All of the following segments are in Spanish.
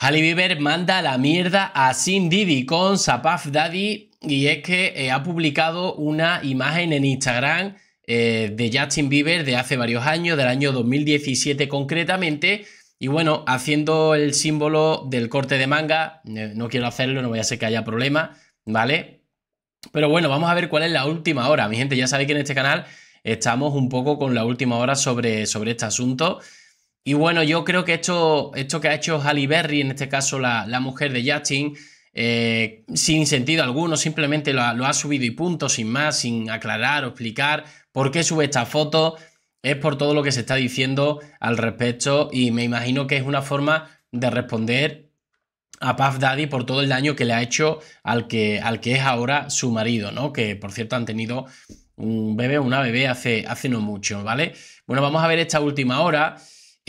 Halle Bieber manda la mierda a Sin Didi con Zapaf Daddy y es que eh, ha publicado una imagen en Instagram eh, de Justin Bieber de hace varios años, del año 2017 concretamente, y bueno, haciendo el símbolo del corte de manga, eh, no quiero hacerlo, no voy a ser que haya problema, ¿vale? Pero bueno, vamos a ver cuál es la última hora. Mi gente, ya sabéis que en este canal estamos un poco con la última hora sobre, sobre este asunto. Y bueno, yo creo que esto, esto que ha hecho Halle Berry, en este caso la, mujer de Justin, eh, sin sentido alguno, simplemente lo ha, subido y punto, sin más, sin aclarar o explicar por qué sube esta foto, es por todo lo que se está diciendo al respecto y me imagino que es una forma de responder a Puff Daddy por todo el daño que le ha hecho al que, al que es ahora su marido, ¿no? Que por cierto han tenido un bebé o una bebé hace, hace no mucho, ¿vale? Bueno, vamos a ver esta última hora.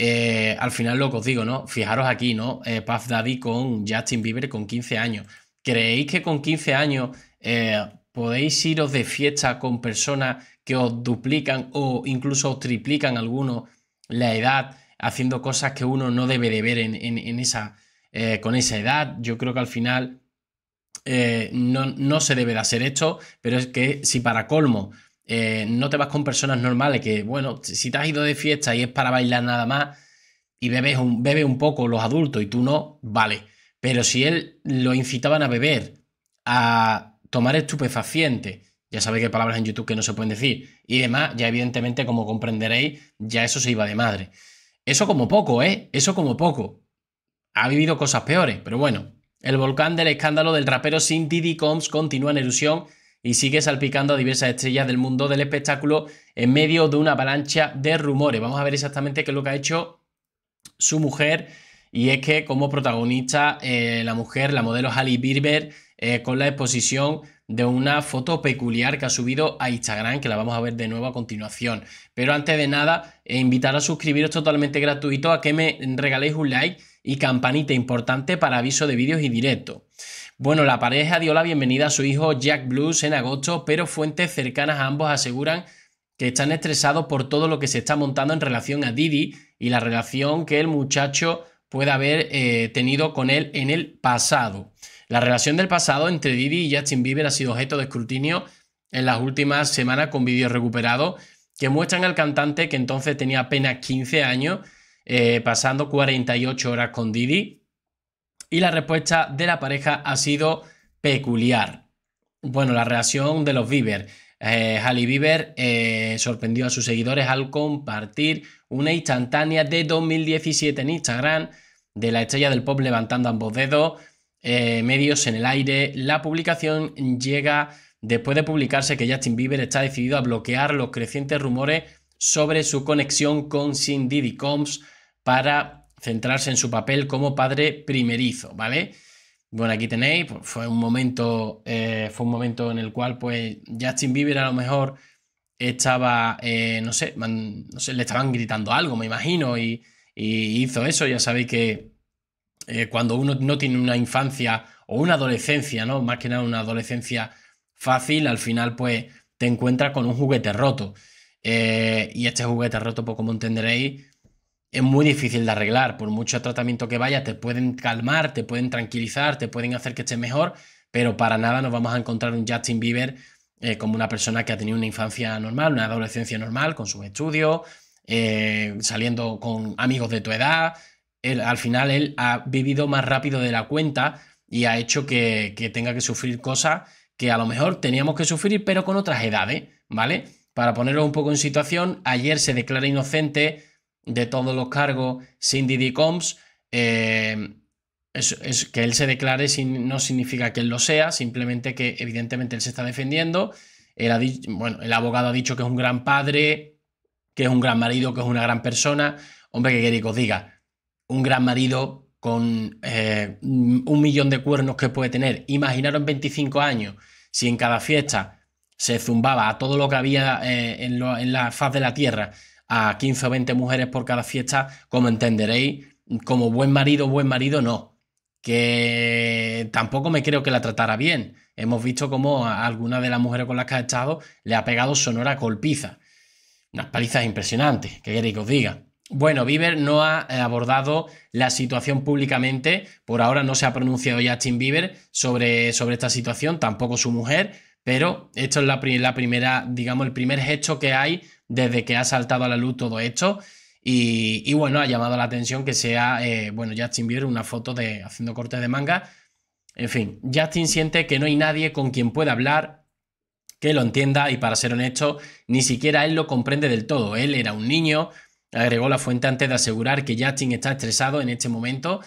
Eh, al final lo que os digo, ¿no? Fijaros aquí, ¿no? Eh, Puff Daddy con Justin Bieber con 15 años. ¿Creéis que con 15 años eh, podéis iros de fiesta con personas que os duplican o incluso os triplican algunos la edad haciendo cosas que uno no debe de ver en, esa, con esa edad? Yo creo que al final no, no se debe de hacer esto, pero es que si para colmo eh, no te vas con personas normales que, bueno, si te has ido de fiesta y es para bailar nada más y bebes un, bebe un poco los adultos y tú no, vale. Pero si él lo incitaban a beber, a tomar estupefaciente, ya sabéis que hay palabras en YouTube que no se pueden decir, y demás, ya evidentemente, como comprenderéis, ya eso se iba de madre. Eso como poco, ¿eh? Eso como poco. Ha vivido cosas peores, pero bueno. El volcán del escándalo del rapero Sin Diddy Combs continúa en erupción y sigue salpicando a diversas estrellas del mundo del espectáculo en medio de una avalancha de rumores. Vamos a ver exactamente qué es lo que ha hecho su mujer y es que como protagonista eh, la mujer, la modelo Halle Birber... Eh, con la exposición de una foto peculiar que ha subido a Instagram, que la vamos a ver de nuevo a continuación. Pero antes de nada, eh, invitar a suscribiros totalmente gratuito a que me regaléis un like y campanita importante para aviso de vídeos y directo. Bueno, la pareja dio la bienvenida a su hijo Jack Blues en agosto, pero fuentes cercanas a ambos aseguran que están estresados por todo lo que se está montando en relación a Didi y la relación que el muchacho puede haber eh, tenido con él en el pasado. La relación del pasado entre Didi y Justin Bieber ha sido objeto de escrutinio en las últimas semanas con vídeos recuperados que muestran al cantante que entonces tenía apenas 15 años, eh, pasando 48 horas con Didi. Y la respuesta de la pareja ha sido peculiar. Bueno, la reacción de los Bieber. Eh, Bieber eh, sorprendió a sus seguidores al compartir una instantánea de 2017 en Instagram de la estrella del pop levantando ambos dedos eh, medios en el aire, la publicación llega después de publicarse que Justin Bieber está decidido a bloquear los crecientes rumores sobre su conexión con Cindy Diddy Combs para centrarse en su papel como padre primerizo, ¿vale? Bueno, aquí tenéis, pues, fue un momento, eh, fue un momento en el cual, pues, Justin Bieber a lo mejor estaba, eh, no, sé, no sé, le estaban gritando algo, me imagino, y, y hizo eso. Ya sabéis que eh, cuando uno no tiene una infancia o una adolescencia, ¿no? Más que nada una adolescencia fácil, al final pues te encuentras con un juguete roto. Eh, y este juguete roto, pues, como entenderéis, es muy difícil de arreglar. Por mucho tratamiento que vaya, te pueden calmar, te pueden tranquilizar, te pueden hacer que estés mejor, pero para nada nos vamos a encontrar un Justin Bieber eh, como una persona que ha tenido una infancia normal, una adolescencia normal, con sus estudios, saliendo con amigos de tu edad, al final él ha vivido más rápido de la cuenta y ha hecho que, tenga que sufrir cosas que a lo mejor teníamos que sufrir, pero con otras edades, ¿vale? Para ponerlo un poco en situación, ayer se declara inocente de todos los cargos Cindy D. Combs. Eh, es, que él se declare sin, no significa que él lo sea, simplemente que evidentemente él se está defendiendo. bueno, el abogado ha dicho que es un gran padre, que es un gran marido, que es una gran persona. Hombre, que queréis que os diga, un gran marido con eh, un millón de cuernos que puede tener. Imaginaros 25 años, si en cada fiesta se zumbaba a todo lo que había eh, en, la faz de la tierra, a 15 o 20 mujeres por cada fiesta, como entenderéis, como buen marido, buen marido no. Que tampoco me creo que la tratara bien. Hemos visto cómo a alguna de las mujeres con las que ha estado le ha pegado sonora colpiza. Unas palizas impresionantes, que queréis que os diga. Bueno, Bieber no ha eh, abordado la situación públicamente, por ahora no se ha pronunciado Justin Bieber sobre, sobre esta situación, tampoco su mujer, pero esto es la, primera, digamos, el primer hecho que hay desde que ha saltado a la luz todo esto. Y, bueno, ha llamado la atención que sea, eh, bueno, Justin Bieber una foto de haciendo cortes de manga. En fin, Justin siente que no hay nadie con quien pueda hablar, que lo entienda y para ser honesto, ni siquiera él lo comprende del todo. Él era un niño agregó la fuente antes de asegurar que Justin está estresado en este momento,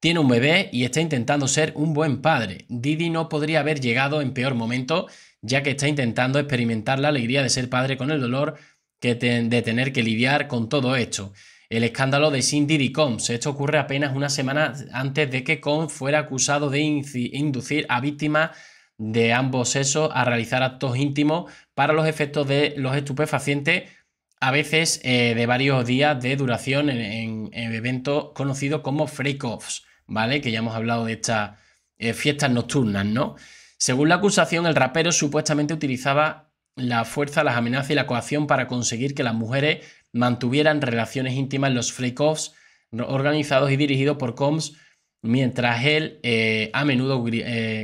tiene un bebé y está intentando ser un buen padre. Didi no podría haber llegado en peor momento, ya que está intentando experimentar la alegría de ser padre con el dolor que de tener que lidiar con todo esto. El escándalo de Sin Diddy Combs. Esto ocurre apenas una semana antes de que Combs fuera acusado de inducir a víctimas de ambos sexos a realizar actos íntimos para los efectos de los estupefacientes a veces eh, de varios días de duración en, eventos conocidos como freak-offs, ¿vale? Que ya hemos hablado de estas eh, fiestas nocturnas, ¿no? Según la acusación, el rapero supuestamente utilizaba la fuerza, las amenazas y la coacción para conseguir que las mujeres mantuvieran relaciones íntimas en los freak-offs organizados y dirigidos por Combs, mientras él eh, a menudo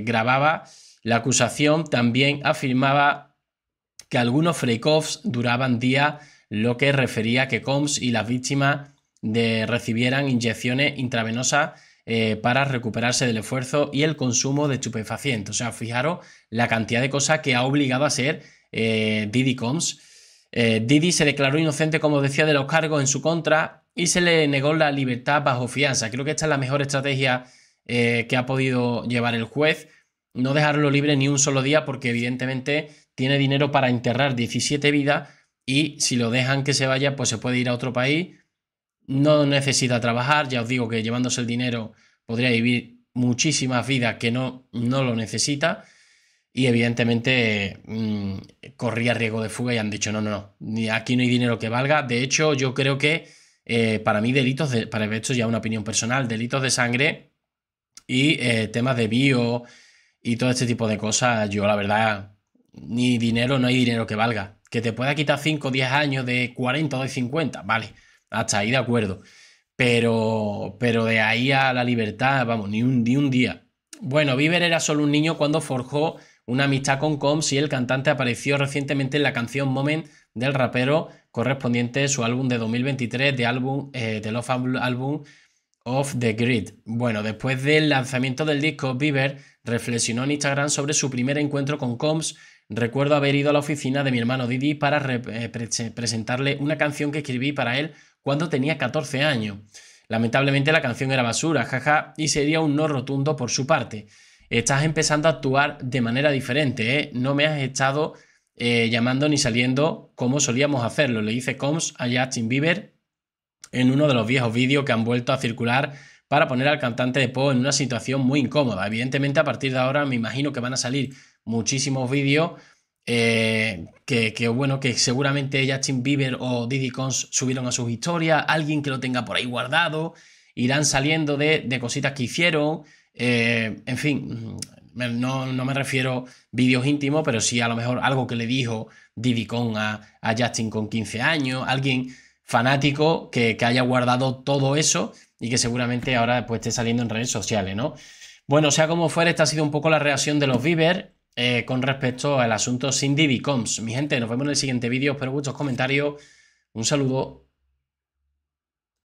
grababa. La acusación también afirmaba que algunos freak-offs duraban días lo que refería a que Combs y las víctimas de, recibieran inyecciones intravenosas eh, para recuperarse del esfuerzo y el consumo de estupefacientes. O sea, fijaros la cantidad de cosas que ha obligado a ser eh, Didi Combs. Eh, Didi se declaró inocente, como decía, de los cargos en su contra y se le negó la libertad bajo fianza. Creo que esta es la mejor estrategia que ha podido llevar el juez. No dejarlo libre ni un solo día porque evidentemente tiene dinero para enterrar 17 vidas y si lo dejan que se vaya, pues se puede ir a otro país, no necesita trabajar, ya os digo que llevándose el dinero podría vivir muchísimas vidas que no, no lo necesita y evidentemente mm, corría riesgo de fuga y han dicho, no, no, no, aquí no hay dinero que valga, de hecho yo creo que eh, para mí delitos, de, para esto ya una opinión personal, delitos de sangre y eh, temas de bio y todo este tipo de cosas, yo la verdad, ni dinero, no hay dinero que valga que te pueda quitar 5 o 10 años de 40 o de 50, vale, hasta ahí de acuerdo. Pero, pero de ahí a la libertad, vamos, ni un, un día. Bueno, Bieber era solo un niño cuando forjó una amistad con Combs y el cantante apareció recientemente en la canción Moment del rapero correspondiente a su álbum de 2023 de álbum The eh, Love Album of the Grid. Bueno, después del lanzamiento del disco, Bieber reflexionó en Instagram sobre su primer encuentro con Combs, Recuerdo haber ido a la oficina de mi hermano Didi para eh, presentarle una canción que escribí para él cuando tenía 14 años. Lamentablemente la canción era basura, jaja, y sería un no rotundo por su parte. Estás empezando a actuar de manera diferente, ¿eh? No me has estado eh, llamando ni saliendo como solíamos hacerlo, le dice Combs a Justin Bieber en uno de los viejos vídeos que han vuelto a circular para poner al cantante de Poe en una situación muy incómoda. Evidentemente a partir de ahora me imagino que van a salir muchísimos vídeos eh, que, bueno, que seguramente Justin Bieber o Diddy Cons subieron a sus historias, alguien que lo tenga por ahí guardado, irán saliendo de, de cositas que hicieron, eh, en fin, no, me refiero vídeos íntimos, pero sí a lo mejor algo que le dijo Diddy Con a, Justin con 15 años, alguien fanático que, haya guardado todo eso y que seguramente ahora después pues, esté saliendo en redes sociales, ¿no? Bueno, sea como fuere, esta ha sido un poco la reacción de los Bieber. Eh, con respecto al asunto Cindy Becomes. Mi gente, nos vemos en el siguiente vídeo. Espero muchos comentarios. Un saludo.